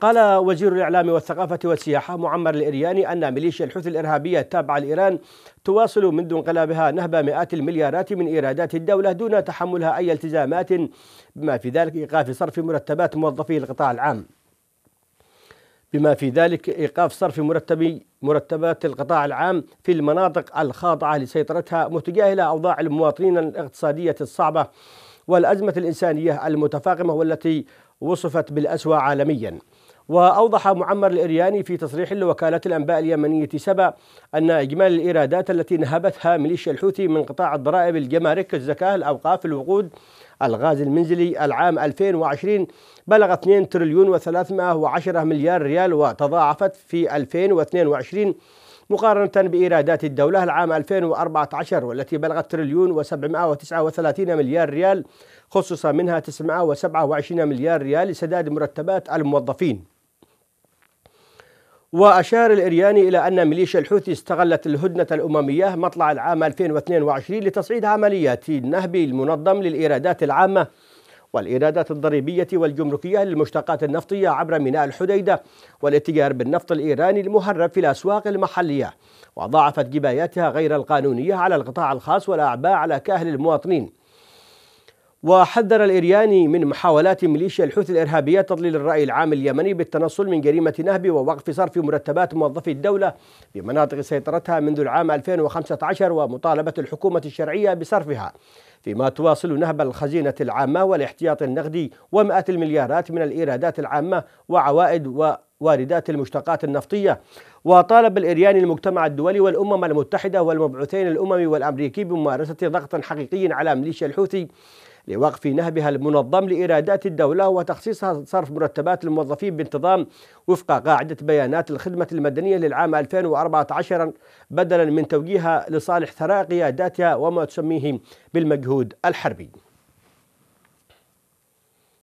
قال وزير الإعلام والثقافة والسياحة معمر الإرياني أن ميليشيا الحوثي الإرهابية التابعة لإيران تواصل منذ انقلابها نهب مئات المليارات من إيرادات الدولة دون تحملها أي التزامات بما في ذلك إيقاف صرف مرتبات موظفي القطاع العام بما في ذلك إيقاف صرف مرتبي مرتبات القطاع العام في المناطق الخاضعة لسيطرتها متجاهلة أوضاع المواطنين الاقتصادية الصعبة والأزمة الإنسانية المتفاقمة والتي وصفت بالأسوأ عالمياً وأوضح معمر الإرياني في تصريح لوكالة الأنباء اليمنية سبا أن إجمالي الإيرادات التي نهبتها ميليشيا الحوثي من قطاع الضرائب الجمارك الزكاة الأوقاف الوقود الغاز المنزلي العام 2020 بلغ 2 تريليون و310 مليار ريال وتضاعفت في 2022 مقارنة بإيرادات الدولة العام 2014 والتي بلغت تريليون و739 مليار ريال خصص منها 927 مليار ريال لسداد مرتبات الموظفين وأشار الإرياني إلى أن ميليشيا الحوثي استغلت الهدنة الأممية مطلع العام 2022 لتصعيد عمليات النهب المنظم للإيرادات العامة والإيرادات الضريبية والجمركية للمشتقات النفطية عبر ميناء الحديدة والاتجار بالنفط الإيراني المهرب في الأسواق المحلية وضاعفت جباياتها غير القانونية على القطاع الخاص والأعباء على كاهل المواطنين وحذر الإرياني من محاولات ميليشيا الحوثي الإرهابية تضليل الرأي العام اليمني بالتنصل من جريمة نهب ووقف صرف مرتبات موظفي الدولة بمناطق سيطرتها منذ العام 2015 ومطالبة الحكومة الشرعية بصرفها فيما تواصل نهب الخزينة العامة والاحتياط النقدي ومئات المليارات من الإيرادات العامة وعوائد و واردات المشتقات النفطية وطالب الإرياني المجتمع الدولي والأمم المتحدة والمبعوثين الأممي والأمريكي بممارسة ضغط حقيقي على ميليشيا الحوثي لوقف نهبها المنظم لإيرادات الدولة وتخصيصها صرف مرتبات الموظفين بانتظام وفق قاعدة بيانات الخدمة المدنية للعام 2014 بدلا من توجيهها لصالح ثراء قياداتها وما تسميه بالمجهود الحربي